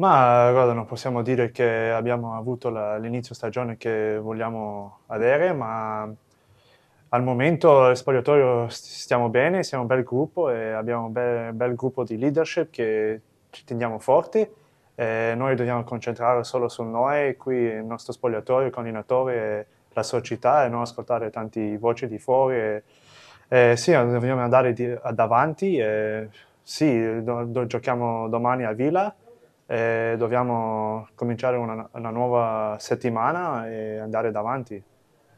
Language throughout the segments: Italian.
Ma guarda, non possiamo dire che abbiamo avuto l'inizio stagione che vogliamo avere, ma al momento il spogliatoio stiamo bene, siamo un bel gruppo e abbiamo un bel, bel gruppo di leadership che ci teniamo forti. E noi dobbiamo concentrare solo su noi, qui il nostro spogliatoio, il coordinatore, la società e non ascoltare tante voci di fuori. E, e sì, dobbiamo andare di, ad avanti. E, sì, do, do, giochiamo domani a Villa eh, dobbiamo cominciare una, una, nuova settimana e andare davanti.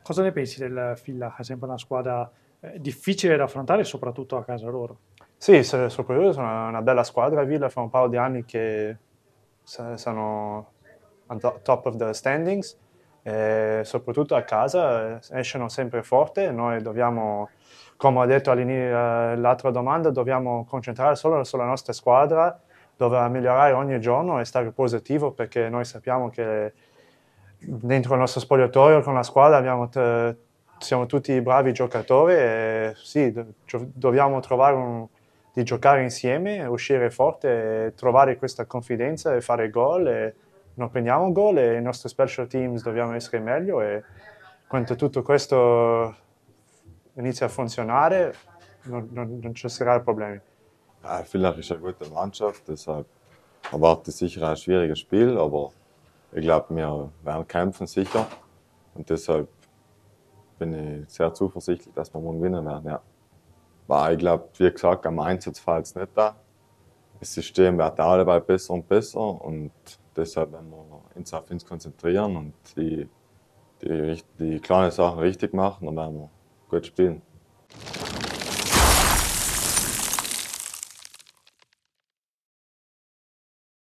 Cosa ne pensi del Filla? È sempre una squadra eh, difficile da affrontare, soprattutto a casa loro. Sì, soprattutto sono una bella squadra. Villa fa un paio di anni che sono top of the standings, e soprattutto a casa eh, escono sempre forte. Noi dobbiamo, come ho detto all'inizio, eh, l'altra domanda, dobbiamo concentrare solo sulla nostra squadra doveva migliorare ogni giorno e stare positivo perché noi sappiamo che dentro il nostro spogliatoio con la squadra abbiamo siamo tutti bravi giocatori e sì, do dobbiamo trovare un, di giocare insieme, uscire forte, trovare questa confidenza e fare gol. E non prendiamo gol e i nostri special teams dobbiamo essere meglio e quando tutto questo inizia a funzionare non, non, non ci saranno problemi. Ja, ah, Villach ist eine gute Mannschaft, deshalb erwarte ich sicher ein schwieriges Spiel, aber ich glaube, wir werden kämpfen sicher und deshalb bin ich sehr zuversichtlich, dass wir morgen gewinnen werden. Ja. Aber ich glaube, wie gesagt, am Einsatz fällt es nicht da. Das System wird alle bei besser und besser und deshalb werden wir uns auf uns konzentrieren und die, die, die kleinen Sachen richtig machen, dann werden wir gut spielen.